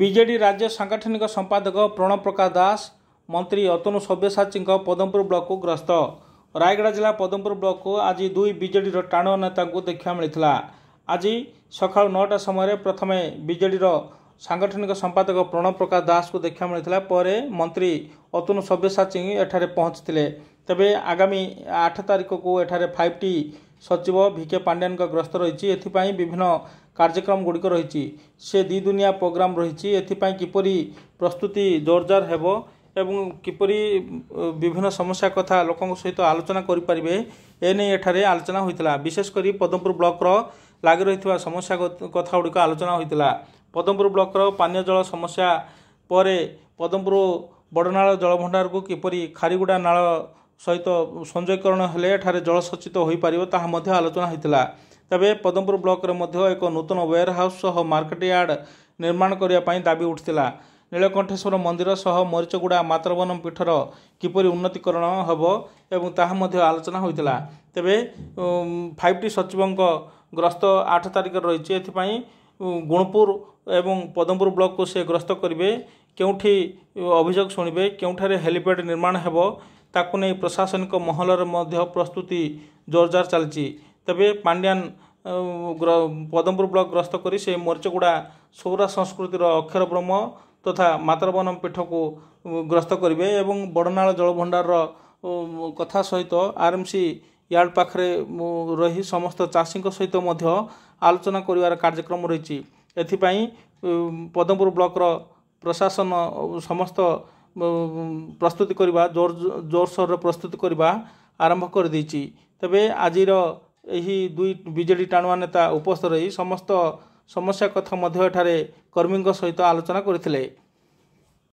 BJD ରାଜ୍ୟ ସାଂଗଠନିକ ସମ୍ପାଦକ ପ୍ରଣବ ପ୍ରକାଶ ଦାସ ମନ୍ତ୍ରୀ ଅତନୁ ସବ୍ୟସାଚୀଙ୍କ ପଦମପୁର ବ୍ଲକକୁ ଗ୍ରସ୍ତ ରାୟଗଡ଼ା ଜିଲ୍ଲା ପଦମପୁର ବ୍ଲକକୁ ଆଜି ଦୁଇ ବିଜେଡ଼ିର ଟାଣ ନେତାଙ୍କୁ ଦେଖିବାକୁ ମିଳିଥିଲା ଆଜି ସକାଳୁ ନଅଟା ସମୟରେ ପ୍ରଥମେ ବିଜେଡ଼ିର ସାଂଗଠନିକ ସମ୍ପାଦକ ପ୍ରଣବ ପ୍ରକାଶ ଦାସଙ୍କୁ ଦେଖିବାକୁ ମିଳିଥିଲା ପରେ ମନ୍ତ୍ରୀ ଅତନୁ ସବ୍ୟସାଚୀ ଏଠାରେ ପହଞ୍ଚିଥିଲେ ତେବେ ଆଗାମୀ ଆଠ ତାରିଖକୁ ଏଠାରେ ଫାଇଭ୍ ଟି ସଚିବ ଭିକେ ପାଣ୍ଡିଆନଙ୍କ ଗ୍ରସ୍ତ ରହିଛି ଏଥିପାଇଁ ବିଭିନ୍ନ କାର୍ଯ୍ୟକ୍ରମ ଗୁଡ଼ିକ ରହିଛି ସେ ଦୁଇ ଦୁନିଆ ପ୍ରୋଗ୍ରାମ୍ ରହିଛି ଏଥିପାଇଁ କିପରି ପ୍ରସ୍ତୁତି ଜୋରଦାର ହେବ ଏବଂ କିପରି ବିଭିନ୍ନ ସମସ୍ୟା କଥା ଲୋକଙ୍କ ସହିତ ଆଲୋଚନା କରିପାରିବେ ଏ ନେଇ ଏଠାରେ ଆଲୋଚନା ହୋଇଥିଲା ବିଶେଷ କରି ପଦମପୁର ବ୍ଲକର ଲାଗି ରହିଥିବା ସମସ୍ୟା କଥା ଗୁଡ଼ିକ ଆଲୋଚନା ହୋଇଥିଲା ପଦମପୁର ବ୍ଲକର ପାନୀୟ ଜଳ ସମସ୍ୟା ପରେ ପଦମପୁର ବଡ଼ନାଳ ଜଳଭଣ୍ଡାରକୁ କିପରି ଖାରିଗୁଡ଼ା ନାଳ ସହିତ ସଂଯୋଗୀକରଣ ହେଲେ ଏଠାରେ ଜଳସଚିତ ହୋଇପାରିବ ତାହା ମଧ୍ୟ ଆଲୋଚନା ହୋଇଥିଲା ତେବେ ପଦମପୁର ବ୍ଲକରେ ମଧ୍ୟ ଏକ ନୂତନ ୱେୟାର ହାଉସ୍ ସହ ମାର୍କେଟ ୟାର୍ଡ ନିର୍ମାଣ କରିବା ପାଇଁ ଦାବି ଉଠିଥିଲା ନୀଳକଣ୍ଠେଶ୍ୱର ମନ୍ଦିର ସହ ମରିଚଗୁଡ଼ା ମାତୃବନମ ପୀଠର କିପରି ଉନ୍ନତିକରଣ ହେବ ଏବଂ ତାହା ମଧ୍ୟ ଆଲୋଚନା ହୋଇଥିଲା ତେବେ ଫାଇଭ୍ ଟି ସଚିବଙ୍କ ଗ୍ରସ୍ତ ଆଠ ତାରିଖରେ ରହିଛି ଏଥିପାଇଁ ଗୁଣପୁର ଏବଂ ପଦମପୁର ବ୍ଲକକୁ ସେ ଗ୍ରସ୍ତ କରିବେ କେଉଁଠି ଅଭିଯୋଗ ଶୁଣିବେ କେଉଁଠାରେ ହେଲିପ୍ୟାଡ଼ ନିର୍ମାଣ ହେବ ତାକୁ ନେଇ ପ୍ରଶାସନିକ ମହଲରେ ମଧ୍ୟ ପ୍ରସ୍ତୁତି ଜୋରଦାର ଚାଲିଛି ତେବେ ପାଣ୍ଡିଆନ ପଦମପୁର ବ୍ଲକ ଗ୍ରସ୍ତ କରି ସେ ମରିଚଗୁଡ଼ା ସୌରା ସଂସ୍କୃତିର ଅକ୍ଷର ବ୍ରହ୍ମ ତଥା ମାତରବନମ ପୀଠକୁ ଗ୍ରସ୍ତ କରିବେ ଏବଂ ବଡ଼ନାଳ ଜଳଭଣ୍ଡାରର କଥା ସହିତ ଆର୍ଏମ୍ସି ୟାର୍ଡ଼ ପାଖରେ ରହି ସମସ୍ତ ଚାଷୀଙ୍କ ସହିତ ମଧ୍ୟ ଆଲୋଚନା କରିବାର କାର୍ଯ୍ୟକ୍ରମ ରହିଛି ଏଥିପାଇଁ ପଦମପୁର ବ୍ଲକର ପ୍ରଶାସନ ସମସ୍ତ ପ୍ରସ୍ତୁତି କରିବା ଜୋର ଜୋରସୋରରେ ପ୍ରସ୍ତୁତି କରିବା ଆରମ୍ଭ କରିଦେଇଛି ତେବେ ଆଜିର ଏହି ଦୁଇ ବିଜେଡ଼ି ଟାଣୁଆ ନେତା ଉପସ୍ଥିତ ରହି ସମସ୍ତ ସମସ୍ୟା କଥା ମଧ୍ୟ ଏଠାରେ କର୍ମୀଙ୍କ ସହିତ ଆଲୋଚନା କରିଥିଲେ